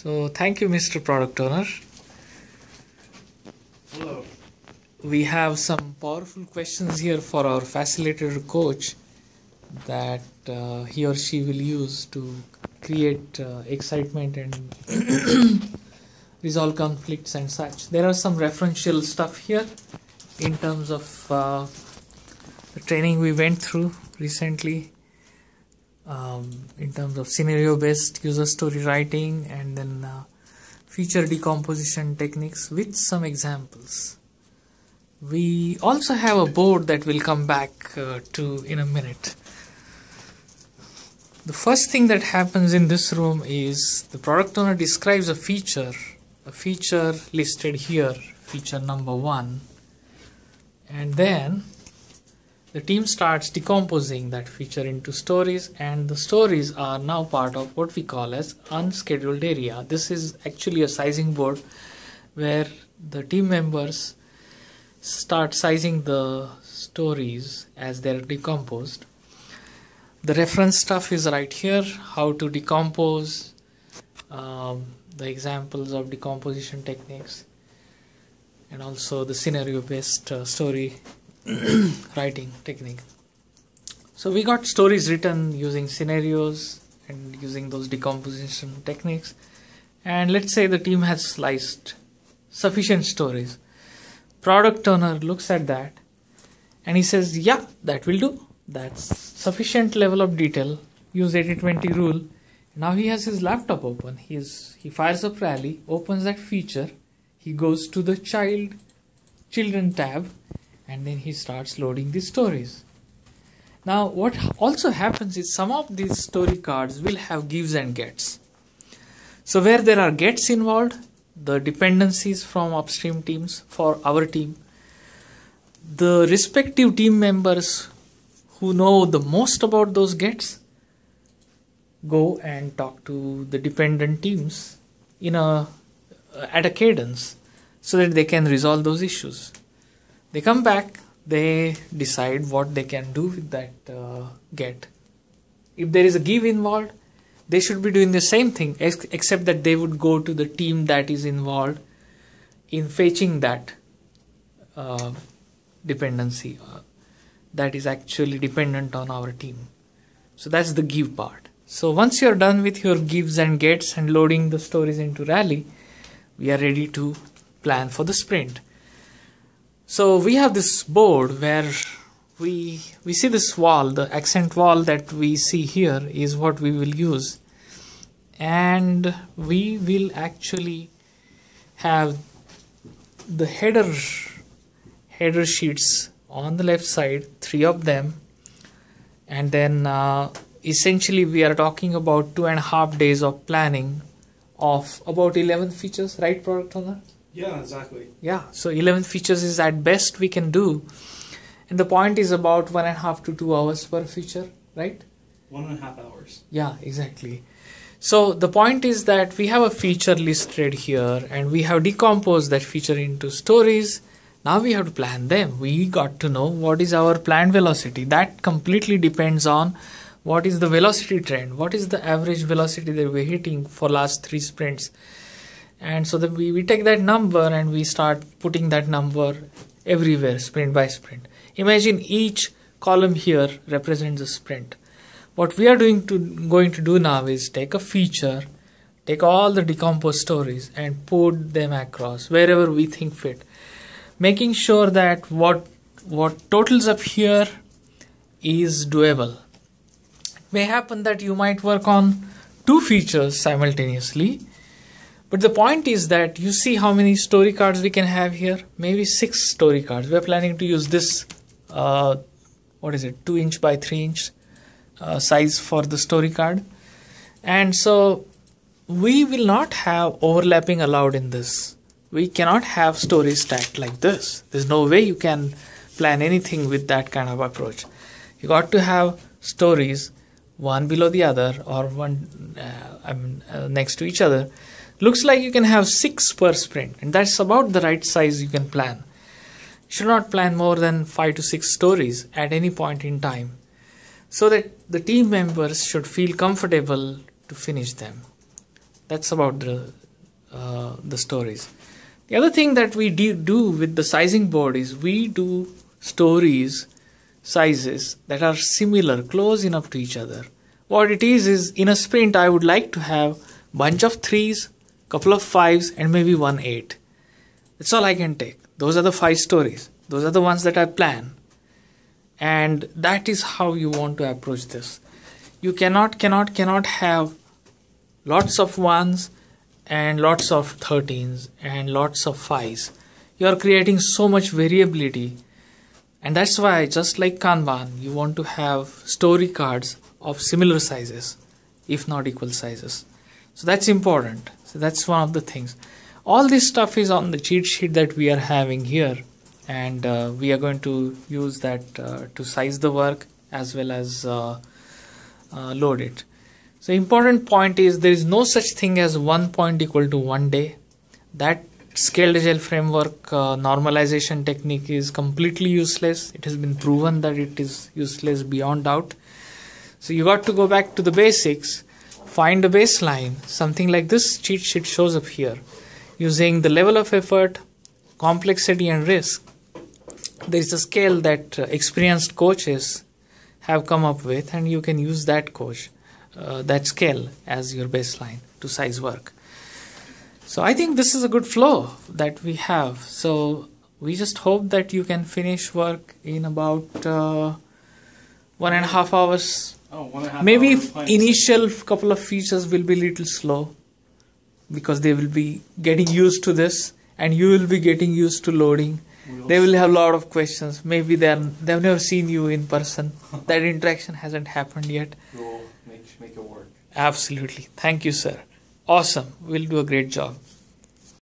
So thank you, Mr. Product Owner. Hello. We have some powerful questions here for our facilitator coach that uh, he or she will use to create uh, excitement and resolve conflicts and such. There are some referential stuff here in terms of uh, the training we went through recently um, in terms of scenario based user story writing and then uh, feature decomposition techniques with some examples we also have a board that we'll come back uh, to in a minute the first thing that happens in this room is the product owner describes a feature a feature listed here feature number one and then the team starts decomposing that feature into stories, and the stories are now part of what we call as unscheduled area. This is actually a sizing board where the team members start sizing the stories as they're decomposed. The reference stuff is right here how to decompose, um, the examples of decomposition techniques, and also the scenario based uh, story writing technique. So we got stories written using scenarios and using those decomposition techniques. And let's say the team has sliced sufficient stories. Product owner looks at that and he says, Yeah, that will do. That's sufficient level of detail. Use 8020 rule. Now he has his laptop open. He, is, he fires up Rally, opens that feature. He goes to the child children tab and then he starts loading the stories now what also happens is some of these story cards will have gives and gets so where there are gets involved the dependencies from upstream teams for our team the respective team members who know the most about those gets go and talk to the dependent teams in a at a cadence so that they can resolve those issues they come back they decide what they can do with that uh, get if there is a give involved they should be doing the same thing ex- except that they would go to the team that is involved in fetching that uh, dependency uh, that is actually dependent on our team so that's the give part so once you're done with your gives and gets and loading the stories into rally we are ready to plan for the sprint so we have this board where we we see this wall the accent wall that we see here is what we will use and we will actually have the header header sheets on the left side three of them and then uh, essentially we are talking about two and a half days of planning of about 11 features right product owner yeah, exactly. Yeah, so 11 features is at best we can do. And the point is about one and a half to two hours per feature, right? One and a half hours. Yeah, exactly. So the point is that we have a feature listed here and we have decomposed that feature into stories. Now we have to plan them. We got to know what is our planned velocity. That completely depends on what is the velocity trend, what is the average velocity that we're hitting for last three sprints and so that we, we take that number and we start putting that number everywhere sprint by sprint imagine each column here represents a sprint what we are doing to going to do now is take a feature take all the decomposed stories and put them across wherever we think fit making sure that what what totals up here is doable it may happen that you might work on two features simultaneously but the point is that you see how many story cards we can have here. Maybe six story cards. We're planning to use this, uh, what is it, 2 inch by 3 inch uh, size for the story card. And so we will not have overlapping allowed in this. We cannot have stories stacked like this. There's no way you can plan anything with that kind of approach. You got to have stories one below the other or one uh, I mean, uh, next to each other Looks like you can have six per sprint, and that's about the right size you can plan. You should not plan more than five to six stories at any point in time, so that the team members should feel comfortable to finish them. That's about the uh, the stories. The other thing that we do, do with the sizing board is we do stories sizes that are similar, close enough to each other. What it is is in a sprint, I would like to have bunch of threes, couple of fives, and maybe one eight. That's all I can take. Those are the five stories. Those are the ones that I plan. And that is how you want to approach this. You cannot, cannot, cannot have lots of ones and lots of 13s and lots of 5s. You are creating so much variability. And that's why, just like Kanban, you want to have story cards of similar sizes, if not equal sizes. So that's important. So that's one of the things. All this stuff is on the cheat sheet that we are having here and uh, we are going to use that uh, to size the work as well as uh, uh load it. So important point is there is no such thing as one point equal to one day. That scaled agile framework uh, normalization technique is completely useless. It has been proven that it is useless beyond doubt. So you got to go back to the basics find the baseline something like this cheat sheet shows up here using the level of effort complexity and risk there is a scale that uh, experienced coaches have come up with and you can use that coach uh, that scale as your baseline to size work so i think this is a good flow that we have so we just hope that you can finish work in about uh, one and a half hours Oh, Maybe initial couple of features will be little slow because they will be getting used to this and you will be getting used to loading. They will have a lot of questions. Maybe they they've never seen you in person. that interaction hasn't happened yet. will make, make it work. Absolutely. Thank you, sir. Awesome. We'll do a great job.